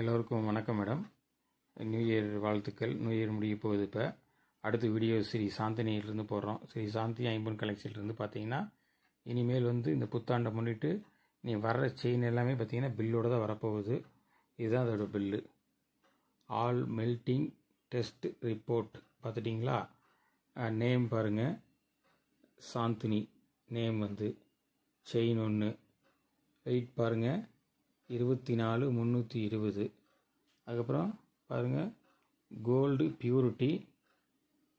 எல்லோருக்கும் வணக்கம் madam new year வாழ்த்துக்கள் நியூ இயர் முடிய போகுது இப்போ அடுத்த வீடியோ ஸ்ரீ சாந்தினியிலிருந்து போடுறோம் ஸ்ரீ சாந்தி ஐம்பன் கலெக்ஷன்லேருந்து பார்த்தீங்கன்னா இனிமேல் வந்து இந்த புத்தாண்டை முன்னிட்டு நீ வர்ற செயின் எல்லாமே பார்த்தீங்கன்னா பில்லோடு தான் வரப்போகுது இதுதான் அதோடய bill all melting test report பார்த்துட்டிங்களா நேம் பாருங்கள் சாந்தினி நேம் வந்து செயின் ஒன்று வெயிட் பாருங்கள் இருபத்தி நாலு முந்நூற்றி இருபது அதுக்கப்புறம் பாருங்கள் gold purity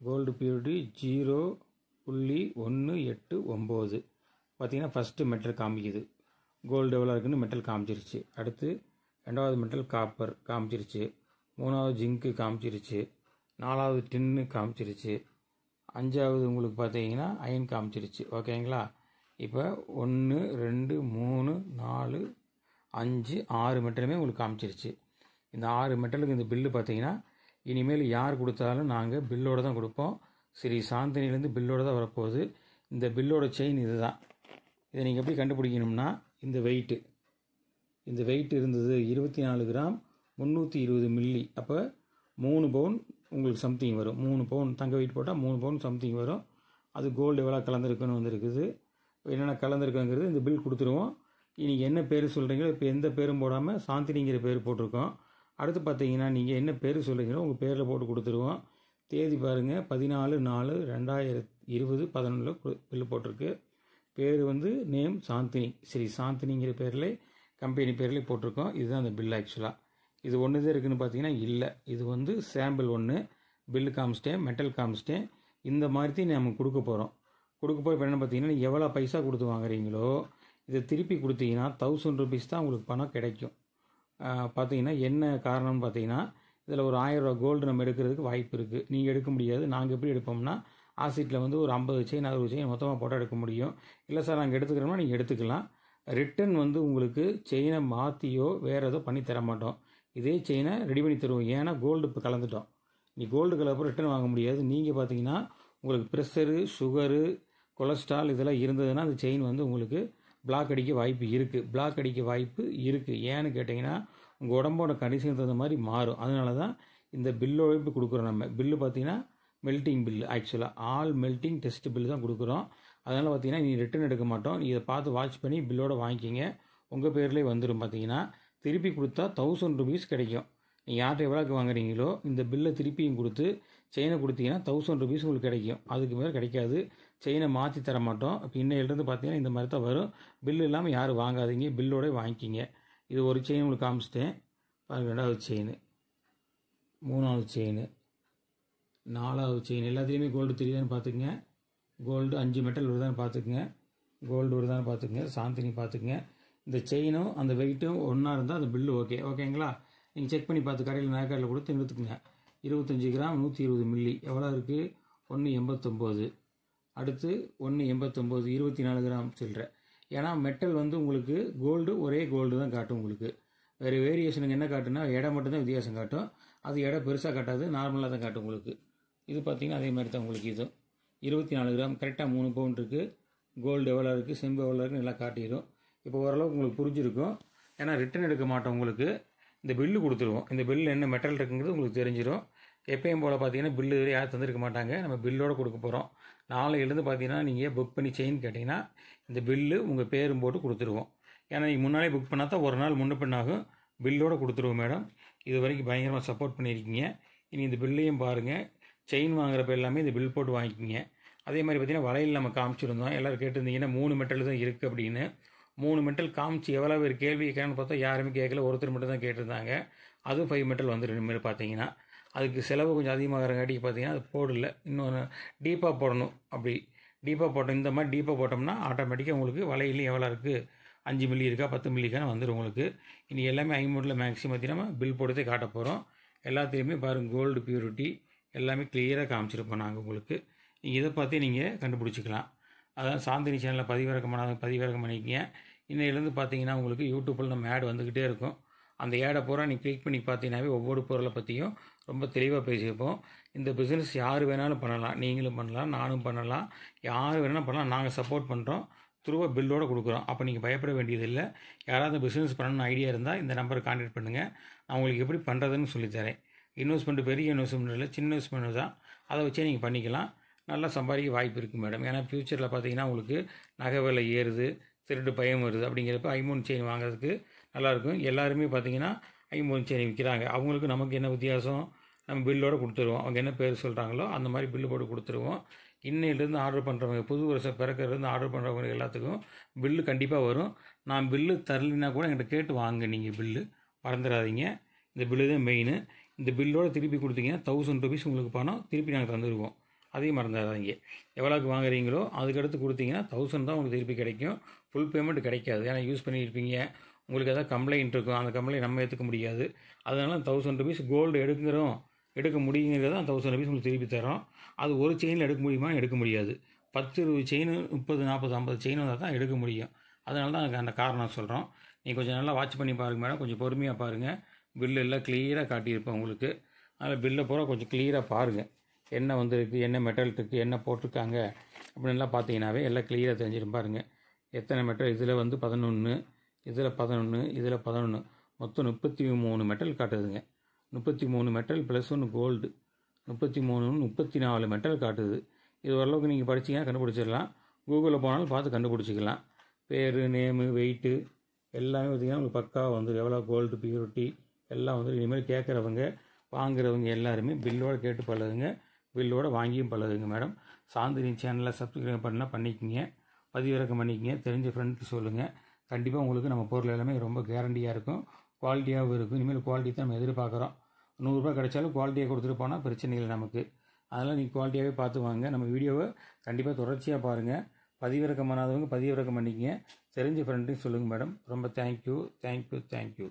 gold purity zero புள்ளி ஒன்று எட்டு ஒம்பது பார்த்திங்கன்னா ஃபஸ்ட்டு மெட்டல் காமிக்குது கோல்டு எவ்வளோ இருக்குன்னு மெட்டல் காமிச்சிருச்சு அடுத்து ரெண்டாவது மெட்டல் காப்பர் காமிச்சிருச்சு மூணாவது ஜிங்க்கு காமிச்சிருச்சு நாலாவது டின்னு காமிச்சிருச்சு அஞ்சாவது உங்களுக்கு பார்த்தீங்கன்னா அயன் காமிச்சிருச்சு ஓகேங்களா இப்போ ஒன்று ரெண்டு மூணு நாலு அஞ்சு ஆறு மெட்டலுமே உங்களுக்கு காமிச்சிருச்சு இந்த ஆறு மெட்டலுக்கு இந்த பில்லு பார்த்தீங்கன்னா இனிமேல் யார் கொடுத்தாலும் நாங்கள் பில்லோடு தான் கொடுப்போம் ஸ்ரீ சாந்தினிலேருந்து பில்லோடு தான் வரப்போகுது இந்த பில்லோட செயின் இது தான் இதை நீங்கள் எப்படி கண்டுபிடிக்கணும்னா இந்த வெயிட்டு இந்த வெயிட் இருந்தது இருபத்தி நாலு கிராம் முந்நூற்றி இருபது மில்லி அப்போ மூணு பவுன் உங்களுக்கு சம்திங் வரும் மூணு பவுன் தங்க வெயிட் போட்டால் மூணு பவுன் சம்திங் வரும் அது கோல்டு எவ்வளோ கலந்துருக்குன்னு வந்துருக்குது என்னென்ன கலந்துருக்குங்கிறது இந்த பில் கொடுத்துருவோம் இன்றைக்கி என்ன பேர் சொல்கிறீங்களோ இப்போ எந்த பேரும் போடாமல் சாந்தினிங்கிற பேர் போட்டிருக்கோம் அடுத்து பார்த்தீங்கன்னா நீங்கள் என்ன பேர் சொல்கிறீங்களோ உங்கள் பேரில் போட்டு கொடுத்துருவோம் தேதி பாருங்கள் பதினாலு நாலு ரெண்டாயிரத்தி இருபது பதினொன்றில் பில் போட்டிருக்கு பேர் வந்து நேம் சாந்தினி சரி சாந்தினிங்கிற பேரில் கம்பெனி பேரில் போட்டிருக்கோம் இதுதான் அந்த பில் ஆக்சுவலாக இது ஒன்று தான் இருக்குதுன்னு பார்த்தீங்கன்னா இல்லை இது வந்து சாம்பிள் ஒன்று பில்லு காமிச்சிட்டேன் மெட்டல் காமிச்சிட்டேன் இந்த மாதிரி தான் நம்ம கொடுக்க போகிறோம் கொடுக்க போய் இப்போ என்னென்னு பார்த்தீங்கன்னா எவ்வளோ பைசா கொடுத்து வாங்குறீங்களோ இதை திருப்பி கொடுத்தீங்கன்னா தௌசண்ட் ருபீஸ் தான் உங்களுக்கு பணம் கிடைக்கும் பார்த்தீங்கன்னா என்ன காரணம்னு பார்த்தீங்கன்னா இதில் ஒரு ஆயிரம் ரூபா கோல்டு நம்ம எடுக்கிறதுக்கு வாய்ப்பு இருக்குது நீங்கள் எடுக்க முடியாது நாங்கள் எப்படி எடுப்போம்னா ஆசிட்டில் வந்து ஒரு ஐம்பது செயின் அறுபது செயின் மொத்தமாக போட்டால் எடுக்க முடியும் இல்லை சார் நாங்கள் எடுத்துக்கிறோம்னா நீங்கள் எடுத்துக்கலாம் ரிட்டன் வந்து உங்களுக்கு செயினை மாற்றியோ வேறு ஏதோ பண்ணி தர மாட்டோம் இதே செயினை ரெடி பண்ணி தருவோம் ஏன்னா கோல்டு இப்போ கலந்துட்டோம் நீ கோல்டு கலப்போ ரிட்டன் வாங்க முடியாது நீங்கள் பார்த்தீங்கன்னா உங்களுக்கு ப்ரெஷரு சுகரு கொலஸ்ட்ரால் இதெல்லாம் இருந்ததுன்னா அந்த செயின் வந்து உங்களுக்கு பிளாக் அடிக்க வாய்ப்பு இருக்குது பிளாக் அடிக்க வாய்ப்பு இருக்குது ஏன்னு கேட்டிங்கன்னா உங்கள் உடம்போட கண்டிஷன் தகுந்த மாதிரி மாறும் அதனால தான் இந்த பில் உழைப்பு கொடுக்குறோம் நம்ம பில்லு பார்த்திங்கன்னா மெல்ட்டிங் பில் ஆக்சுவலாக ஆல் மெல்ட்டிங் டெஸ்ட் பில்லு தான் கொடுக்குறோம் அதனால் பார்த்திங்கன்னா நீ ரிட்டன் எடுக்க மாட்டோம் நீ இதை பார்த்து வாட்ச் பண்ணி பில்லோடு வாங்கிக்கிங்க உங்கள் பேர்லேயே வந்துடும் பார்த்தீங்கன்னா திருப்பி கொடுத்தா தௌசண்ட் ருபீஸ் கிடைக்கும் நீங்கள் யார்கிட்ட எவ்வளோக்கு வாங்குறீங்களோ இந்த பில்லை திருப்பியும் கொடுத்து செயினை கொடுத்தீங்கன்னா தௌசண்ட் ருபீஸ் உங்களுக்கு கிடைக்கும் அதுக்கு மேலே கிடைக்காது செயினை மாற்றி தர மாட்டோம் இப்போ இன்னையிலேருந்து பார்த்தீங்கன்னா இந்த மாதிரி தான் வரும் பில் இல்லாமல் யாரும் வாங்காதீங்க பில்லோட வாங்கிக்கிங்க இது ஒரு செயின் உங்களுக்கு காமிச்சிட்டேன் பாருங்கள் ரெண்டாவது செயின் மூணாவது செயின் நாலாவது செயின் எல்லாத்துலேயுமே கோல்டு தெரியுதான்னு பார்த்துக்குங்க கோல்டு அஞ்சு மெட்டல் வருதான்னு பார்த்துக்குங்க கோல்டு வருதான்னு பார்த்துக்குங்க சாந்தினி பார்த்துக்குங்க இந்த செயினும் அந்த வெயிட்டும் ஒன்றா இருந்தால் அந்த பில்லு ஓகே ஓகேங்களா நீங்கள் செக் பண்ணி பார்த்து கடையில் நகைக்கடையில் கொடுத்து எடுத்துக்கங்க இருபத்தஞ்சி கிராம் நூற்றி இருபது மில்லி எவ்வளோ இருக்குது ஒன்று எண்பத்தொம்போது அடுத்து ஒன்று எண்பத்தொம்போது இருபத்தி நாலு கிராம் சில்லற ஏன்னா மெட்டல் வந்து உங்களுக்கு கோல்டு ஒரே கோல்டு தான் காட்டும் உங்களுக்கு வேறு வேரியேஷனுக்கு என்ன காட்டுனா எடை மட்டும்தான் வித்தியாசம் காட்டும் அது எடை பெருசாக காட்டாது நார்மலாக தான் காட்டும் உங்களுக்கு இது பார்த்திங்கன்னா அதே மாதிரி தான் உங்களுக்கு இதுவும் இருபத்தி நாலு கிராம் கரெக்டாக மூணு பவுண்ட் இருக்குது கோல்டு எவ்வளோ இருக்குது செம்பு எவ்வளோ இருக்குன்னு நல்லா காட்டிடும் இப்போ ஓரளவுக்கு உங்களுக்கு புரிஞ்சிருக்கும் ஏன்னா ரிட்டன் எடுக்க மாட்டோம் உங்களுக்கு இந்த பில்லு கொடுத்துருவோம் இந்த பில்லு என்ன மெட்டல் இருக்குங்கிறது உங்களுக்கு தெரிஞ்சிடும் எப்பயும் போல் பார்த்தீங்கன்னா பில்லு யாரும் தந்திருக்க மாட்டாங்க நம்ம பில்லோடு கொடுக்க போகிறோம் நாளையிலேருந்து பார்த்தீங்கன்னா நீங்கள் புக் பண்ணி செயின் கேட்டிங்கன்னா இந்த பில்லு உங்கள் பேரும் போட்டு கொடுத்துருவோம் ஏன்னா நீங்கள் முன்னாலே புக் பண்ணால் தான் ஒரு நாள் முன்ன பின்னாகும் பில்லோடு கொடுத்துருவோம் மேடம் இது வரைக்கும் பயங்கரமாக சப்போர்ட் பண்ணியிருக்கீங்க இனி இந்த பில்லையும் பாருங்கள் செயின் வாங்குறப்ப எல்லாமே இந்த பில் போட்டு வாங்கிக்கிங்க அதே மாதிரி பார்த்தீங்கன்னா வலையில் நம்ம காமிச்சிருந்தோம் எல்லோரும் கேட்டிருந்தீங்கன்னா மூணு மெட்டல் தான் இருக்குது அப்படின்னு மூணு மெட்டல் காமிச்சு எவ்வளோ பேர் கேள்வி கேட்கணும்னு பார்த்தா யாருமே கேட்கல ஒருத்தர் மட்டும் தான் கேட்டிருந்தாங்க அதுவும் ஃபைவ் மெட்டல் வந்துருமாரி இனிமேல் பார்த்தீங்கன்னா அதுக்கு செலவு கொஞ்சம் அதிகமாகிறங்காட்டி பார்த்திங்கன்னா அது போடல இன்னொன்று டீப்பாக போடணும் அப்படி டீப்பாக போட்டோம் இந்த மாதிரி டீப்பாக போட்டோம்னா ஆட்டோமேட்டிக்காக உங்களுக்கு வலையிலையும் எவ்வளோ இருக்குது அஞ்சு மில்லி இருக்கா பத்து மில்லிக்கான வந்துடும் உங்களுக்கு இனி எல்லாமே ஐமோட்டில் மேக்ஸிமம் நம்ம பில் போடுறதே காட்ட போகிறோம் எல்லாத்துலேயுமே பாருங்கள் கோல்டு பியூரிட்டி எல்லாமே கிளியராக காமிச்சிருப்போம் நாங்கள் உங்களுக்கு நீங்கள் இதை பார்த்து நீங்கள் கண்டுபிடிச்சிக்கலாம் அதான் சாந்தினி சேனலில் பதிவிறக்கம் பண்ணாத பதிவிறக்கம் பண்ணிக்கிங்க இன்னையிலேருந்து பார்த்தீங்கன்னா உங்களுக்கு யூடியூப்பில் நம்ம ஆட் வந்துக்கிட்டே இருக்கும் அந்த ஏடை பூரா நீங்கள் கிளிக் பண்ணி பார்த்தீங்கன்னாவே ஒவ்வொரு பொருளை பற்றியும் ரொம்ப தெளிவாக பேசியிருப்போம் இந்த பிஸ்னஸ் யார் வேணாலும் பண்ணலாம் நீங்களும் பண்ணலாம் நானும் பண்ணலாம் யார் வேணாலும் பண்ணலாம் நாங்கள் சப்போர்ட் பண்ணுறோம் த்ரூவாக பில்லோடு கொடுக்குறோம் அப்போ நீங்கள் பயப்பட வேண்டியதில்லை யாராவது பிஸ்னஸ் பண்ணணும்னு ஐடியா இருந்தால் இந்த நம்பரை கான்டாக்ட் பண்ணுங்கள் நான் உங்களுக்கு எப்படி பண்ணுறதுன்னு சொல்லித்தரேன் இன்வெஸ்ட்மெண்ட் பெரிய இன்வெஸ்ட்மெண்ட் இல்லை சின்ன இன்வெஸ்ட்மெண்ட் தான் அதை வச்சே நீங்கள் பண்ணிக்கலாம் நல்லா சம்பாதிக்க வாய்ப்பு இருக்குது மேடம் ஏன்னா ஃப்யூச்சரில் பார்த்தீங்கன்னா உங்களுக்கு நகை விலை ஏறுது திருட்டு பயம் வருது அப்படிங்கிறப்ப ஐமோன் செயின் வாங்குறதுக்கு நல்லாயிருக்கும் எல்லாருமே பார்த்தீங்கன்னா ஐம்பது சரி விற்கிறாங்க அவங்களுக்கு நமக்கு என்ன வித்தியாசம் நம்ம பில்லோடு கொடுத்துருவோம் அவங்க என்ன பேர் சொல்கிறாங்களோ அந்த மாதிரி பில்லு போட்டு கொடுத்துருவோம் இன்னையிலேருந்து ஆர்டர் பண்ணுறவங்க புது வருஷம் பிறக்கிறதுலேருந்து ஆர்டர் பண்ணுறவங்க எல்லாத்துக்கும் பில்லு கண்டிப்பாக வரும் நான் பில்லு தரலைன்னா கூட என்கிட்ட கேட்டு வாங்க நீங்கள் பில்லு மறந்துடாதீங்க இந்த பில்லு தான் மெயின் இந்த பில்லோடு திருப்பி கொடுத்தீங்கன்னா தௌசண்ட் ருபீஸ் உங்களுக்கு பணம் திருப்பி நாங்கள் தந்துடுவோம் அதையும் மறந்துடாதீங்க எவ்வளோக்கு வாங்குறீங்களோ அதுக்கடுத்து கொடுத்தீங்கன்னா தௌசண்ட் தான் உங்களுக்கு திருப்பி கிடைக்கும் ஃபுல் பேமெண்ட் கிடைக்காது ஏன்னா யூஸ் பண்ணியிருப்பீங்க உங்களுக்கு எதாவது கம்ப்ளைண்ட் இருக்கும் அந்த கம்ப்ளைண்ட் நம்ம ஏற்றுக்க முடியாது அதனால் தௌசண்ட் ருபீஸ் கோல்டு எடுக்கிறோம் எடுக்க முடியுங்கிறத தௌசண்ட் ருபீஸ் உங்களுக்கு திருப்பி தரோம் அது ஒரு செயினில் எடுக்க முடியுமா எடுக்க முடியாது பத்து இருபது செயின் முப்பது நாற்பது ஐம்பது செயின் வந்தால் தான் எடுக்க முடியும் அதனால தான் அந்த காரணம் சொல்கிறோம் நீங்கள் கொஞ்சம் நல்லா வாட்ச் பண்ணி பாருங்கள் மேடம் கொஞ்சம் பொறுமையாக பாருங்கள் பில்லு எல்லாம் கிளியராக காட்டியிருப்போம் உங்களுக்கு அதில் பில்லை பூரா கொஞ்சம் கிளியராக பாருங்கள் என்ன வந்திருக்கு என்ன மெட்டல் இருக்குது என்ன போட்டிருக்காங்க அப்படின்லாம் பார்த்தீங்கன்னாவே எல்லாம் கிளியராக தெரிஞ்சிடும் பாருங்கள் எத்தனை மெட்டல் இதில் வந்து பதினொன்று இதில் பதினொன்று இதில் பதினொன்று மொத்தம் முப்பத்தி மூணு மெட்டல் காட்டுதுங்க முப்பத்தி மூணு மெட்டல் ப்ளஸ் ஒன்று கோல்டு முப்பத்தி மூணு முப்பத்தி நாலு மெட்டல் காட்டுது இது ஓரளவுக்கு நீங்கள் படிச்சிங்கன்னா கண்டுபிடிச்சிடலாம் கூகுளில் போனாலும் பார்த்து கண்டுபிடிச்சிக்கலாம் பேர் நேமு வெயிட்டு எல்லாமே பார்த்திங்கன்னா உங்களுக்கு பக்காவாக வந்துடும் எவ்வளோ கோல்டு பியூரிட்டி எல்லாம் வந்துடும் இனிமேல் கேட்குறவங்க வாங்குறவங்க எல்லாருமே பில்லோடு கேட்டு பழகுங்க பில்லோடு வாங்கியும் பழகுங்க மேடம் சாந்தினி சேனலில் சப்ஸ்கிரைப் பண்ணால் பண்ணிக்கோங்க பதிவிறக்கம் பண்ணிக்கோங்க தெரிஞ்ச ஃப்ரெண்டுக்கு சொல்லுங்கள் கண்டிப்பாக உங்களுக்கு நம்ம பொருள் எல்லாமே ரொம்ப கேரண்டியாக இருக்கும் குவாலிட்டியாகவும் இருக்கும் இனிமேல் குவாலிட்டி தான் நம்ம எதிர்பார்க்குறோம் நூறுரூபா கிடைச்சாலும் குவாலிட்டியாக கொடுத்துட்டு போனால் பிரச்சனை இல்லை நமக்கு அதனால் நீங்கள் குவாலிட்டியாகவே பார்த்து வாங்க நம்ம வீடியோவை கண்டிப்பாக தொடர்ச்சியாக பாருங்கள் பதிவிறக்கம் பண்ணாதவங்க பதிவிறக்கம் பண்ணிக்கங்க தெரிஞ்ச ஃப்ரெண்ட்டையும் சொல்லுங்கள் மேடம் ரொம்ப தேங்க்யூ தேங்க்யூ தேங்க்யூ